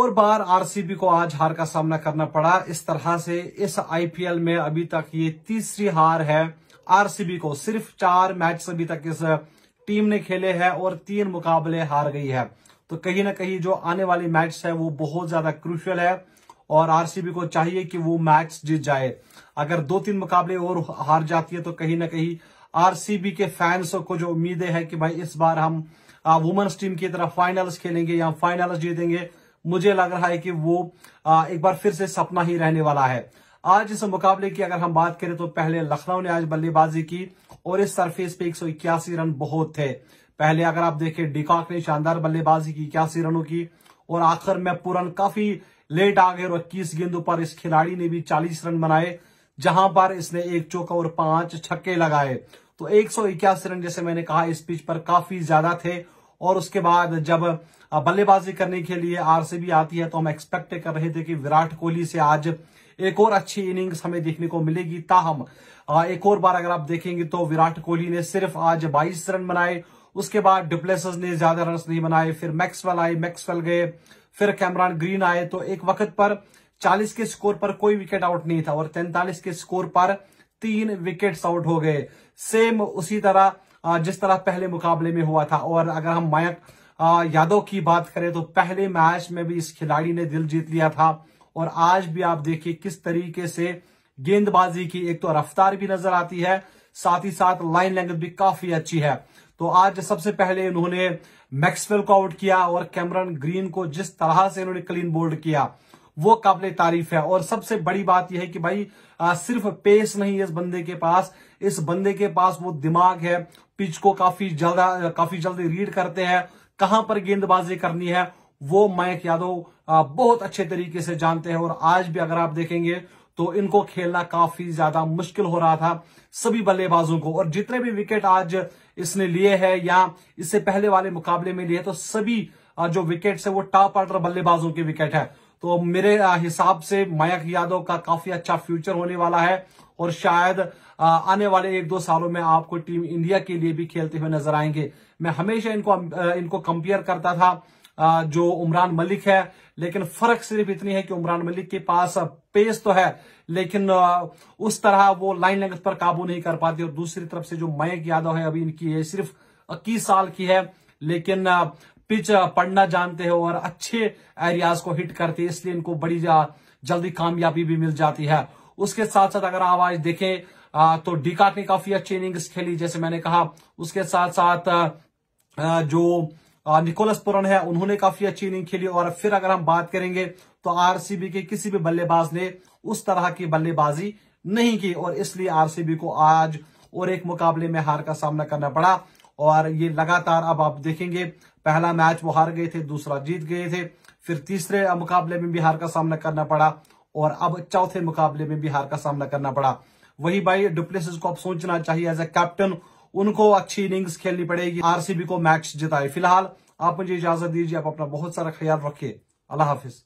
और बार आरसीबी को आज हार का सामना करना पड़ा इस तरह से इस आईपीएल में अभी तक ये तीसरी हार है आरसीबी को सिर्फ चार मैच अभी तक इस टीम ने खेले हैं और तीन मुकाबले हार गई है तो कहीं ना कहीं जो आने वाली मैच है वो बहुत ज्यादा क्रुशियल है और आरसीबी को चाहिए कि वो मैच जीत जाए अगर दो तीन मुकाबले और हार जाती है तो कहीं ना कहीं आरसीबी के फैंस को जो उम्मीदें हैं कि भाई इस बार हम वुमेन्स टीम की तरफ फाइनल्स खेलेंगे या फाइनल्स जीतेंगे मुझे लग रहा है कि वो एक बार फिर से सपना ही रहने वाला है आज इस मुकाबले की अगर हम बात करें तो पहले लखनऊ ने आज बल्लेबाजी की और इस सरफेस पे एक रन बहुत थे पहले अगर आप देखें डिकॉक ने शानदार बल्लेबाजी की इक्यासी रनों की और आखिर में पूरन काफी लेट आ गए और इक्कीस गेंदों पर इस खिलाड़ी ने भी चालीस रन बनाए जहां पर इसने एक चौका और पांच छक्के लगाए तो एक रन जैसे मैंने कहा इस पिच पर काफी ज्यादा थे और उसके बाद जब बल्लेबाजी करने के लिए आरसीबी आती है तो हम एक्सपेक्ट कर रहे थे कि विराट कोहली से आज एक और अच्छी इनिंग्स हमें देखने को मिलेगी ताहम एक और बार अगर आप देखेंगे तो विराट कोहली ने सिर्फ आज 22 रन बनाए उसके बाद डिप्लेस ने ज्यादा रन नहीं बनाए फिर मैक्सवेल आए मैक्सवेल गए फिर कैमरान ग्रीन आए तो एक वक्त पर 40 के स्कोर पर कोई विकेट आउट नहीं था और तैंतालीस के स्कोर पर तीन विकेट्स आउट हो गए सेम उसी तरह जिस तरह पहले मुकाबले में हुआ था और अगर हम मयंक यादव की बात करें तो पहले मैच में भी इस खिलाड़ी ने दिल जीत लिया था और आज भी आप देखिए किस तरीके से गेंदबाजी की एक तो रफ्तार भी नजर आती है साथ ही साथ लाइन लेंग्थ भी काफी अच्छी है तो आज सबसे पहले इन्होंने मैक्सवेल को आउट किया और कैमरन ग्रीन को जिस तरह से इन्होंने क्लीन बोल्ड किया वो काबिल तारीफ है और सबसे बड़ी बात यह है कि भाई आ, सिर्फ पेस नहीं है इस बंदे के पास इस बंदे के पास वो दिमाग है पिच को काफी ज्यादा काफी जल्दी रीड करते हैं कहां पर गेंदबाजी करनी है वो मयक यादव बहुत अच्छे तरीके से जानते हैं और आज भी अगर आप देखेंगे तो इनको खेलना काफी ज्यादा मुश्किल हो रहा था सभी बल्लेबाजों को और जितने भी विकेट आज इसने लिए हैं या इससे पहले वाले मुकाबले में लिए तो सभी जो विकेट है वो टॉप ऑर्डर बल्लेबाजों के विकेट है तो मेरे हिसाब से मयंक यादव का काफी अच्छा फ्यूचर होने वाला है और शायद आने वाले एक दो सालों में आपको टीम इंडिया के लिए भी खेलते हुए नजर आएंगे मैं हमेशा इनको इनको कंपेयर करता था जो उमरान मलिक है लेकिन फर्क सिर्फ इतनी है कि उमरान मलिक के पास पेस तो है लेकिन उस तरह वो लाइन लेंग्थ पर काबू नहीं कर पाती और दूसरी तरफ से जो मयंक यादव है अभी इनकी सिर्फ इक्कीस साल की है लेकिन पिच uh, पढ़ना जानते हैं और अच्छे एरियाज को हिट करते हैं इसलिए इनको बड़ी uh, जल्दी कामयाबी भी मिल जाती है उसके साथ साथ अगर आप आज देखें uh, तो डिकाट ने काफी अच्छी इनिंग्स खेली जैसे मैंने कहा उसके साथ साथ जो निकोलस पुरन है उन्होंने काफी अच्छी इनिंग खेली और फिर अगर हम बात करेंगे तो आरसीबी के किसी भी बल्लेबाज ने उस तरह की बल्लेबाजी नहीं की और इसलिए आरसीबी को आज और एक मुकाबले में हार का सामना करना पड़ा और ये लगातार अब आप देखेंगे पहला मैच वो हार गए थे दूसरा जीत गए थे फिर तीसरे मुकाबले में बिहार का सामना करना पड़ा और अब चौथे मुकाबले में बिहार का सामना करना पड़ा वही भाई डुप्लेस को अब सोचना चाहिए एज ए कैप्टन उनको अच्छी इनिंग्स खेलनी पड़ेगी आरसीबी को मैच जिताए फिलहाल आप मुझे इजाजत दीजिए आप अपना बहुत सारा ख्याल रखिये अल्लाह हाफिज